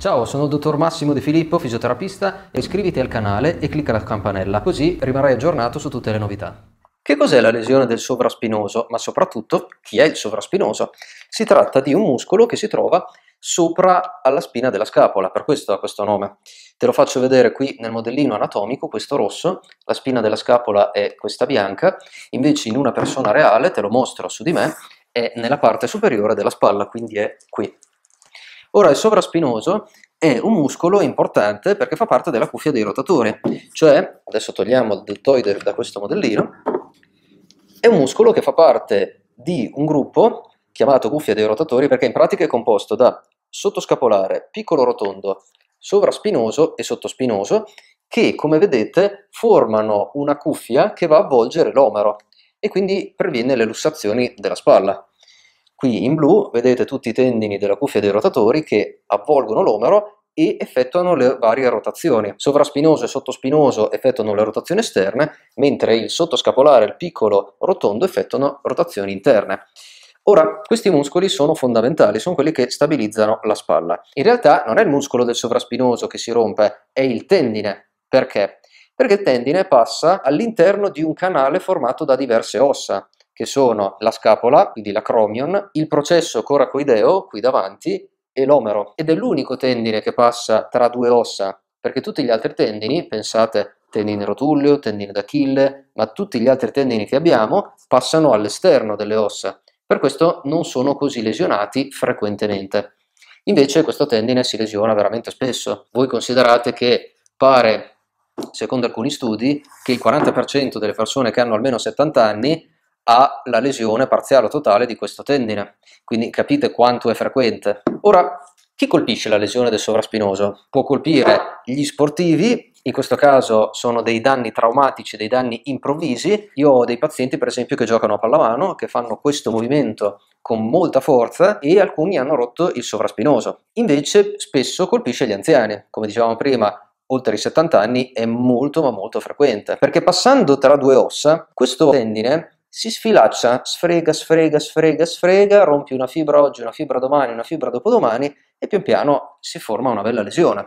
Ciao, sono il dottor Massimo De Filippo, fisioterapista, iscriviti al canale e clicca la campanella, così rimarrai aggiornato su tutte le novità. Che cos'è la lesione del sovraspinoso? Ma soprattutto, chi è il sovraspinoso? Si tratta di un muscolo che si trova sopra alla spina della scapola, per questo ha questo nome. Te lo faccio vedere qui nel modellino anatomico, questo rosso, la spina della scapola è questa bianca, invece in una persona reale, te lo mostro su di me, è nella parte superiore della spalla, quindi è qui. Ora il sovraspinoso è un muscolo importante perché fa parte della cuffia dei rotatori, cioè, adesso togliamo il deltoide da questo modellino, è un muscolo che fa parte di un gruppo chiamato cuffia dei rotatori perché in pratica è composto da sottoscapolare, piccolo rotondo, sovraspinoso e sottospinoso che come vedete formano una cuffia che va a avvolgere l'omero e quindi previene le lussazioni della spalla. Qui in blu vedete tutti i tendini della cuffia dei rotatori che avvolgono l'omero e effettuano le varie rotazioni. Sovraspinoso e sottospinoso effettuano le rotazioni esterne, mentre il sottoscapolare e il piccolo rotondo effettuano rotazioni interne. Ora, questi muscoli sono fondamentali, sono quelli che stabilizzano la spalla. In realtà non è il muscolo del sovraspinoso che si rompe, è il tendine. Perché? Perché il tendine passa all'interno di un canale formato da diverse ossa che sono la scapola, quindi l'acromion, il processo coracoideo qui davanti e l'omero. Ed è l'unico tendine che passa tra due ossa, perché tutti gli altri tendini, pensate tendine rotulleo, tendine d'Achille, ma tutti gli altri tendini che abbiamo passano all'esterno delle ossa, per questo non sono così lesionati frequentemente. Invece questo tendine si lesiona veramente spesso. Voi considerate che pare, secondo alcuni studi, che il 40% delle persone che hanno almeno 70 anni ha la lesione parziale o totale di questo tendine. Quindi capite quanto è frequente. Ora, chi colpisce la lesione del sovraspinoso? Può colpire gli sportivi, in questo caso sono dei danni traumatici, dei danni improvvisi. Io ho dei pazienti, per esempio, che giocano a pallamano, che fanno questo movimento con molta forza e alcuni hanno rotto il sovraspinoso. Invece spesso colpisce gli anziani, come dicevamo prima, oltre i 70 anni è molto ma molto frequente, perché passando tra due ossa, questo tendine si sfilaccia, sfrega, sfrega, sfrega, sfrega, rompi una fibra oggi, una fibra domani, una fibra dopodomani e pian piano si forma una bella lesione.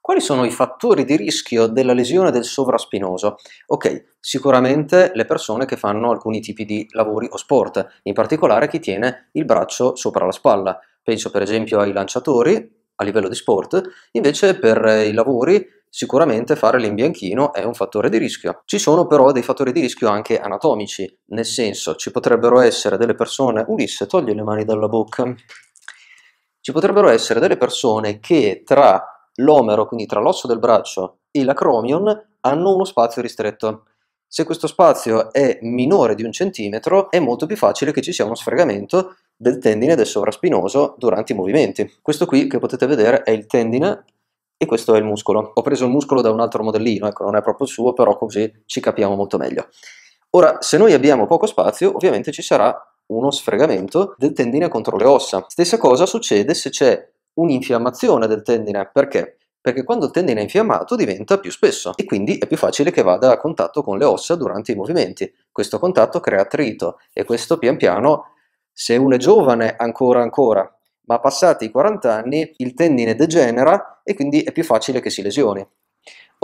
Quali sono i fattori di rischio della lesione del sovraspinoso? Ok, sicuramente le persone che fanno alcuni tipi di lavori o sport, in particolare chi tiene il braccio sopra la spalla. Penso per esempio ai lanciatori a livello di sport, invece per i lavori sicuramente fare l'imbianchino è un fattore di rischio. Ci sono però dei fattori di rischio anche anatomici, nel senso ci potrebbero essere delle persone, Ulisse togli le mani dalla bocca, ci potrebbero essere delle persone che tra l'omero, quindi tra l'osso del braccio e l'acromion, hanno uno spazio ristretto. Se questo spazio è minore di un centimetro, è molto più facile che ci sia uno sfregamento del tendine del sovraspinoso durante i movimenti. Questo qui che potete vedere è il tendine e questo è il muscolo. Ho preso il muscolo da un altro modellino, ecco, non è proprio il suo, però così ci capiamo molto meglio. Ora, se noi abbiamo poco spazio, ovviamente ci sarà uno sfregamento del tendine contro le ossa. Stessa cosa succede se c'è un'infiammazione del tendine, perché? Perché quando il tendine è infiammato diventa più spesso e quindi è più facile che vada a contatto con le ossa durante i movimenti. Questo contatto crea attrito e questo pian piano, se uno è giovane ancora ancora, ma passati i 40 anni il tendine degenera e quindi è più facile che si lesioni.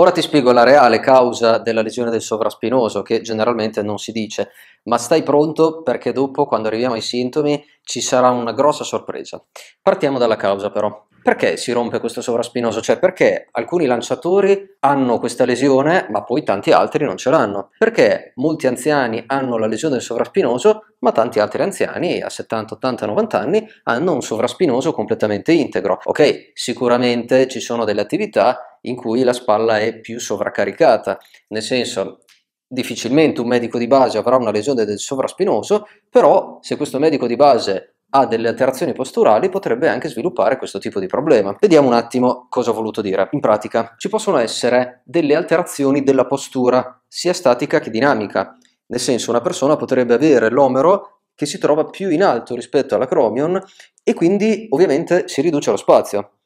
Ora ti spiego la reale causa della lesione del sovraspinoso, che generalmente non si dice, ma stai pronto perché dopo, quando arriviamo ai sintomi, ci sarà una grossa sorpresa. Partiamo dalla causa però. Perché si rompe questo sovraspinoso? Cioè perché alcuni lanciatori hanno questa lesione, ma poi tanti altri non ce l'hanno? Perché molti anziani hanno la lesione del sovraspinoso, ma tanti altri anziani a 70, 80, 90 anni hanno un sovraspinoso completamente integro? Ok, sicuramente ci sono delle attività in cui la spalla è più sovraccaricata, nel senso difficilmente un medico di base avrà una lesione del sovraspinoso, però se questo medico di base ha delle alterazioni posturali potrebbe anche sviluppare questo tipo di problema. Vediamo un attimo cosa ho voluto dire. In pratica ci possono essere delle alterazioni della postura, sia statica che dinamica, nel senso una persona potrebbe avere l'omero che si trova più in alto rispetto all'acromion e quindi ovviamente si riduce lo spazio,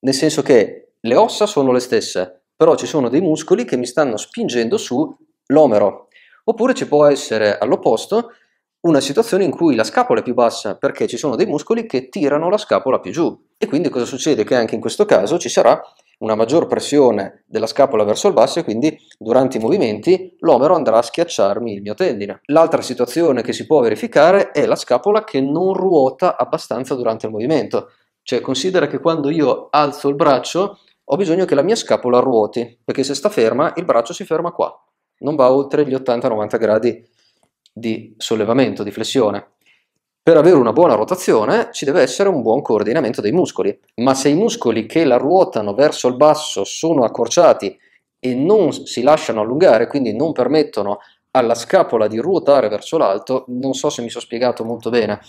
nel senso che le ossa sono le stesse, però ci sono dei muscoli che mi stanno spingendo su l'omero. Oppure ci può essere all'opposto una situazione in cui la scapola è più bassa perché ci sono dei muscoli che tirano la scapola più giù. E quindi cosa succede? Che anche in questo caso ci sarà una maggior pressione della scapola verso il basso e quindi durante i movimenti l'omero andrà a schiacciarmi il mio tendine. L'altra situazione che si può verificare è la scapola che non ruota abbastanza durante il movimento. Cioè considera che quando io alzo il braccio ho bisogno che la mia scapola ruoti, perché se sta ferma il braccio si ferma qua, non va oltre gli 80-90 gradi di sollevamento, di flessione. Per avere una buona rotazione ci deve essere un buon coordinamento dei muscoli, ma se i muscoli che la ruotano verso il basso sono accorciati e non si lasciano allungare, quindi non permettono alla scapola di ruotare verso l'alto, non so se mi sono spiegato molto bene,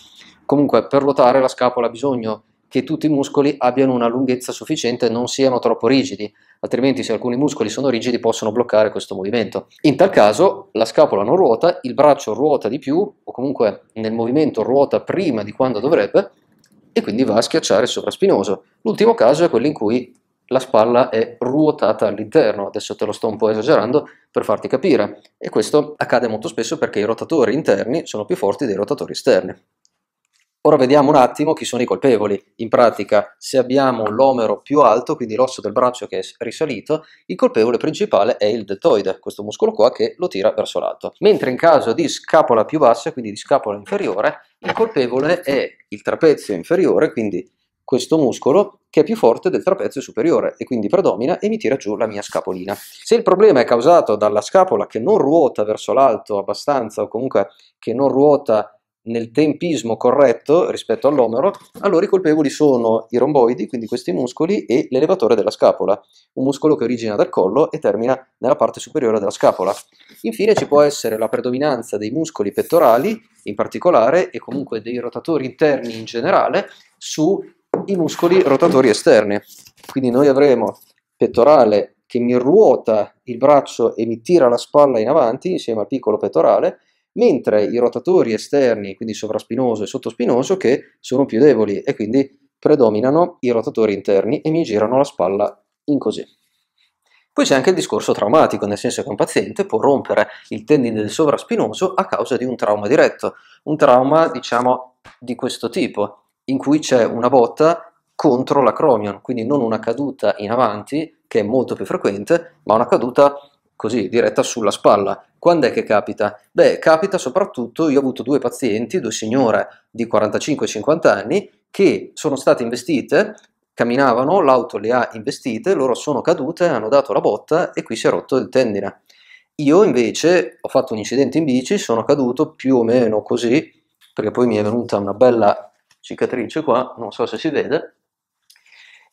comunque per ruotare la scapola ha bisogno che tutti i muscoli abbiano una lunghezza sufficiente e non siano troppo rigidi, altrimenti se alcuni muscoli sono rigidi possono bloccare questo movimento. In tal caso la scapola non ruota, il braccio ruota di più o comunque nel movimento ruota prima di quando dovrebbe e quindi va a schiacciare il sovraspinoso. L'ultimo caso è quello in cui la spalla è ruotata all'interno, adesso te lo sto un po' esagerando per farti capire e questo accade molto spesso perché i rotatori interni sono più forti dei rotatori esterni. Ora vediamo un attimo chi sono i colpevoli. In pratica, se abbiamo l'omero più alto, quindi l'osso del braccio che è risalito, il colpevole principale è il deltoide, questo muscolo qua che lo tira verso l'alto. Mentre in caso di scapola più bassa, quindi di scapola inferiore, il colpevole è il trapezio inferiore, quindi questo muscolo che è più forte del trapezio superiore e quindi predomina e mi tira giù la mia scapolina. Se il problema è causato dalla scapola che non ruota verso l'alto abbastanza o comunque che non ruota nel tempismo corretto rispetto all'omero, allora i colpevoli sono i romboidi, quindi questi muscoli, e l'elevatore della scapola, un muscolo che origina dal collo e termina nella parte superiore della scapola. Infine ci può essere la predominanza dei muscoli pettorali, in particolare, e comunque dei rotatori interni in generale, sui muscoli rotatori esterni. Quindi noi avremo pettorale che mi ruota il braccio e mi tira la spalla in avanti insieme al piccolo pettorale, mentre i rotatori esterni, quindi sovraspinoso e sottospinoso, che sono più deboli e quindi predominano i rotatori interni e mi girano la spalla in così. Poi c'è anche il discorso traumatico, nel senso che un paziente può rompere il tendine del sovraspinoso a causa di un trauma diretto, un trauma diciamo di questo tipo, in cui c'è una botta contro l'acromion, quindi non una caduta in avanti, che è molto più frequente, ma una caduta così diretta sulla spalla, quando è che capita? Beh, capita soprattutto, io ho avuto due pazienti, due signore di 45-50 anni, che sono state investite, camminavano, l'auto le ha investite, loro sono cadute, hanno dato la botta e qui si è rotto il tendine. Io invece ho fatto un incidente in bici, sono caduto più o meno così, perché poi mi è venuta una bella cicatrice qua, non so se si vede,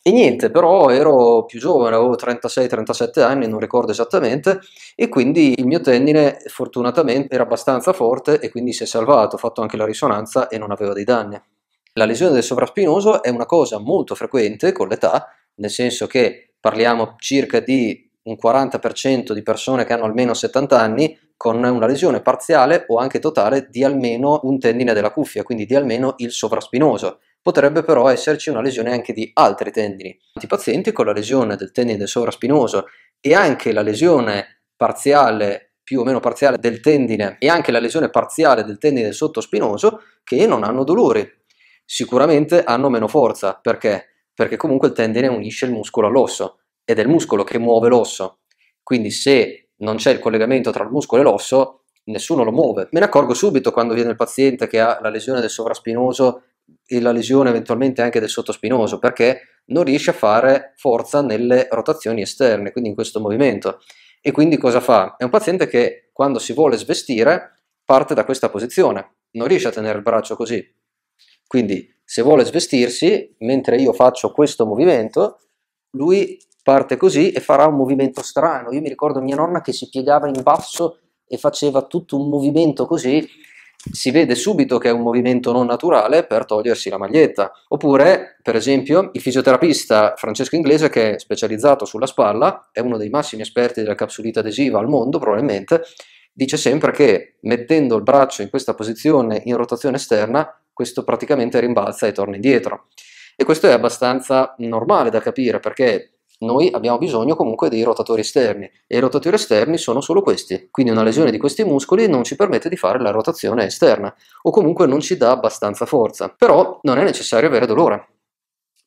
e niente, però ero più giovane, avevo 36-37 anni, non ricordo esattamente, e quindi il mio tendine fortunatamente era abbastanza forte e quindi si è salvato, ho fatto anche la risonanza e non aveva dei danni. La lesione del sovraspinoso è una cosa molto frequente con l'età, nel senso che parliamo circa di un 40% di persone che hanno almeno 70 anni con una lesione parziale o anche totale di almeno un tendine della cuffia, quindi di almeno il sovraspinoso potrebbe però esserci una lesione anche di altri tendini. Tanti pazienti con la lesione del tendine sovraspinoso e anche la lesione parziale, più o meno parziale del tendine e anche la lesione parziale del tendine sottospinoso che non hanno dolori. Sicuramente hanno meno forza, perché? Perché comunque il tendine unisce il muscolo all'osso ed è il muscolo che muove l'osso. Quindi se non c'è il collegamento tra il muscolo e l'osso, nessuno lo muove. Me ne accorgo subito quando viene il paziente che ha la lesione del sovraspinoso e la lesione eventualmente anche del sottospinoso perché non riesce a fare forza nelle rotazioni esterne, quindi in questo movimento. E quindi cosa fa? È un paziente che quando si vuole svestire parte da questa posizione, non riesce a tenere il braccio così. Quindi se vuole svestirsi, mentre io faccio questo movimento, lui parte così e farà un movimento strano. Io mi ricordo mia nonna che si piegava in basso e faceva tutto un movimento così si vede subito che è un movimento non naturale per togliersi la maglietta. Oppure, per esempio, il fisioterapista Francesco Inglese, che è specializzato sulla spalla, è uno dei massimi esperti della capsulita adesiva al mondo, probabilmente, dice sempre che mettendo il braccio in questa posizione in rotazione esterna, questo praticamente rimbalza e torna indietro. E questo è abbastanza normale da capire perché noi abbiamo bisogno comunque dei rotatori esterni e i rotatori esterni sono solo questi, quindi una lesione di questi muscoli non ci permette di fare la rotazione esterna o comunque non ci dà abbastanza forza, però non è necessario avere dolore.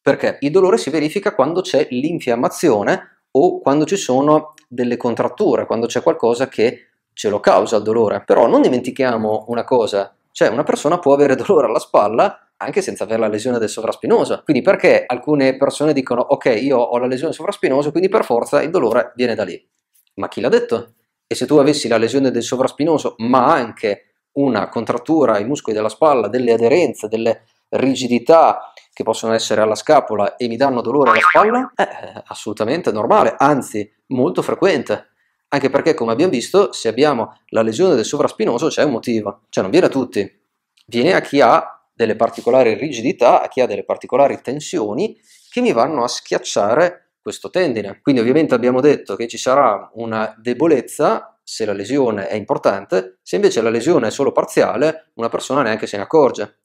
Perché il dolore si verifica quando c'è l'infiammazione o quando ci sono delle contratture, quando c'è qualcosa che ce lo causa il dolore. Però non dimentichiamo una cosa, cioè una persona può avere dolore alla spalla anche senza avere la lesione del sovraspinoso. Quindi perché alcune persone dicono ok, io ho la lesione del sovraspinoso, quindi per forza il dolore viene da lì. Ma chi l'ha detto? E se tu avessi la lesione del sovraspinoso, ma anche una contrattura ai muscoli della spalla, delle aderenze, delle rigidità che possono essere alla scapola e mi danno dolore alla spalla, è eh, assolutamente normale, anzi molto frequente. Anche perché, come abbiamo visto, se abbiamo la lesione del sovraspinoso c'è un motivo, cioè non viene a tutti, viene a chi ha delle particolari rigidità, a chi ha delle particolari tensioni che mi vanno a schiacciare questo tendine. Quindi ovviamente abbiamo detto che ci sarà una debolezza se la lesione è importante, se invece la lesione è solo parziale una persona neanche se ne accorge.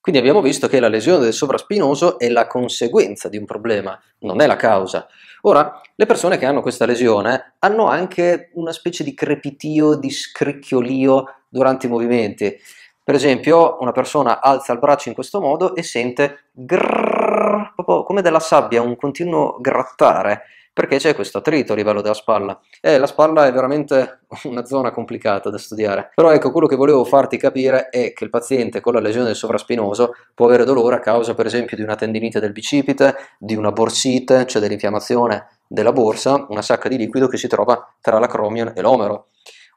Quindi abbiamo visto che la lesione del sovraspinoso è la conseguenza di un problema, non è la causa. Ora, le persone che hanno questa lesione hanno anche una specie di crepitio, di scricchiolio durante i movimenti per esempio, una persona alza il braccio in questo modo e sente grrrr, proprio come della sabbia, un continuo grattare, perché c'è questo attrito a livello della spalla. E la spalla è veramente una zona complicata da studiare. Però ecco, quello che volevo farti capire è che il paziente con la lesione del sovraspinoso può avere dolore a causa per esempio di una tendinite del bicipite, di una borsite, cioè dell'infiammazione della borsa, una sacca di liquido che si trova tra l'acromion e l'omero.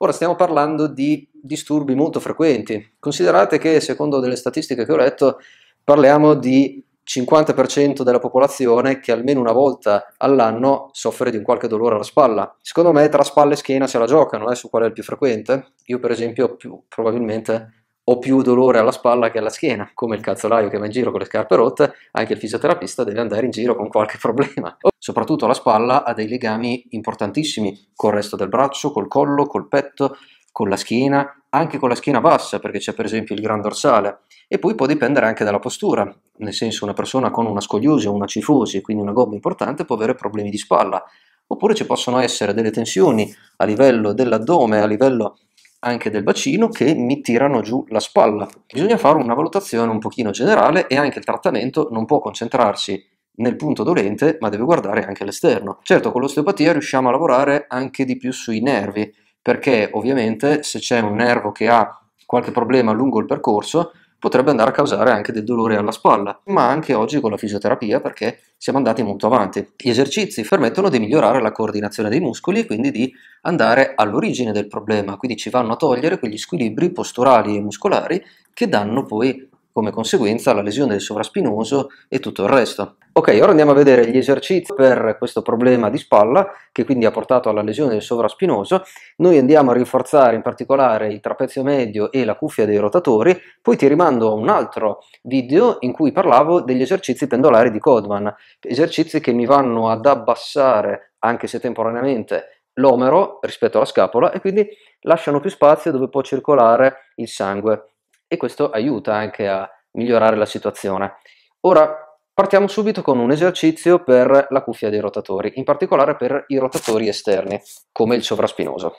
Ora stiamo parlando di disturbi molto frequenti. Considerate che, secondo delle statistiche che ho letto, parliamo di 50% della popolazione che almeno una volta all'anno soffre di un qualche dolore alla spalla. Secondo me tra spalla e schiena se la giocano, eh, su qual è il più frequente. Io per esempio più, probabilmente ho più dolore alla spalla che alla schiena, come il calzolaio che va in giro con le scarpe rotte, anche il fisioterapista deve andare in giro con qualche problema soprattutto la spalla ha dei legami importantissimi col resto del braccio, col collo, col petto, con la schiena, anche con la schiena bassa perché c'è per esempio il gran dorsale e poi può dipendere anche dalla postura, nel senso una persona con una scogliosi o una cifosi, quindi una gobba importante, può avere problemi di spalla, oppure ci possono essere delle tensioni a livello dell'addome, a livello anche del bacino che mi tirano giù la spalla. Bisogna fare una valutazione un pochino generale e anche il trattamento non può concentrarsi nel punto dolente, ma deve guardare anche all'esterno. Certo, con l'osteopatia riusciamo a lavorare anche di più sui nervi, perché ovviamente se c'è un nervo che ha qualche problema lungo il percorso, potrebbe andare a causare anche del dolore alla spalla, ma anche oggi con la fisioterapia perché siamo andati molto avanti. Gli esercizi permettono di migliorare la coordinazione dei muscoli e quindi di andare all'origine del problema, quindi ci vanno a togliere quegli squilibri posturali e muscolari che danno poi come conseguenza la lesione del sovraspinoso e tutto il resto. Ok, ora andiamo a vedere gli esercizi per questo problema di spalla che quindi ha portato alla lesione del sovraspinoso. Noi andiamo a rinforzare in particolare il trapezio medio e la cuffia dei rotatori, poi ti rimando a un altro video in cui parlavo degli esercizi pendolari di Codman, esercizi che mi vanno ad abbassare anche se temporaneamente l'omero rispetto alla scapola e quindi lasciano più spazio dove può circolare il sangue e questo aiuta anche a migliorare la situazione. Ora partiamo subito con un esercizio per la cuffia dei rotatori, in particolare per i rotatori esterni, come il sovraspinoso.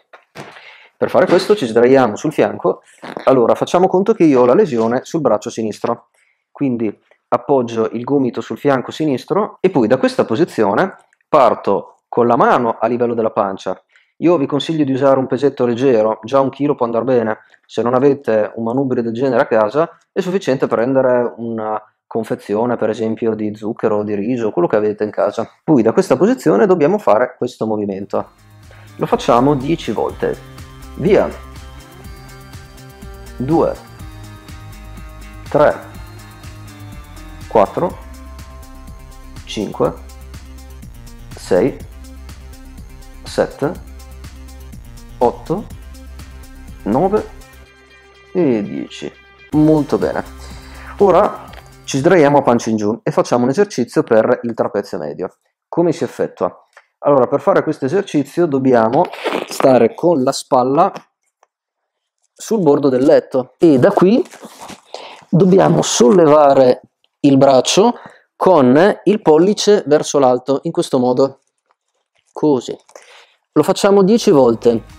Per fare questo ci sdraiamo sul fianco, allora facciamo conto che io ho la lesione sul braccio sinistro, quindi appoggio il gomito sul fianco sinistro e poi da questa posizione parto con la mano a livello della pancia, io vi consiglio di usare un pesetto leggero, già un chilo può andare bene. Se non avete un manubrio del genere a casa, è sufficiente prendere una confezione, per esempio, di zucchero, o di riso, quello che avete in casa. Poi da questa posizione dobbiamo fare questo movimento. Lo facciamo 10 volte. Via! 2 3 4 5 6 7 8, 9 e 10. Molto bene. Ora ci sdraiamo a pancia in giù e facciamo un esercizio per il trapezio medio. Come si effettua? Allora, per fare questo esercizio dobbiamo stare con la spalla sul bordo del letto e da qui dobbiamo sollevare il braccio con il pollice verso l'alto, in questo modo, così. Lo facciamo 10 volte.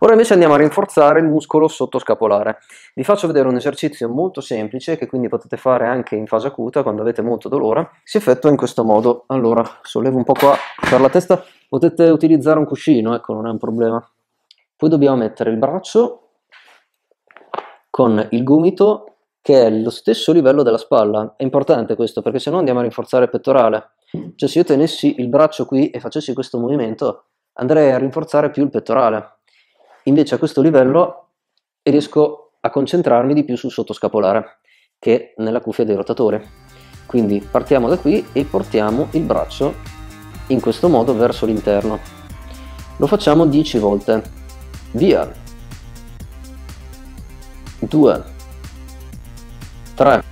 Ora invece andiamo a rinforzare il muscolo sottoscapolare. Vi faccio vedere un esercizio molto semplice che quindi potete fare anche in fase acuta quando avete molto dolore. Si effettua in questo modo. Allora, sollevo un po' qua per la testa. Potete utilizzare un cuscino, ecco, non è un problema. Poi dobbiamo mettere il braccio con il gomito che è lo stesso livello della spalla. È importante questo perché se no andiamo a rinforzare il pettorale. Cioè se io tenessi il braccio qui e facessi questo movimento andrei a rinforzare più il pettorale. Invece a questo livello riesco a concentrarmi di più sul sottoscapolare che nella cuffia del rotatore. Quindi partiamo da qui e portiamo il braccio in questo modo verso l'interno. Lo facciamo 10 volte. Via. 2 3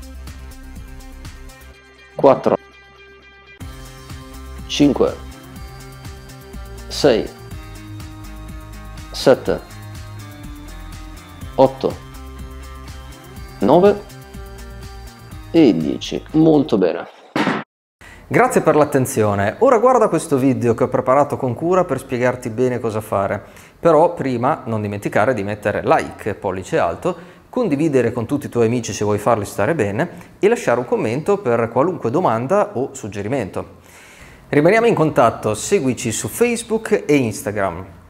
4 5 6 7 8 9 e 10 molto bene Grazie per l'attenzione, ora guarda questo video che ho preparato con cura per spiegarti bene cosa fare, però prima non dimenticare di mettere like, pollice alto, condividere con tutti i tuoi amici se vuoi farli stare bene e lasciare un commento per qualunque domanda o suggerimento. Rimaniamo in contatto, seguici su Facebook e Instagram.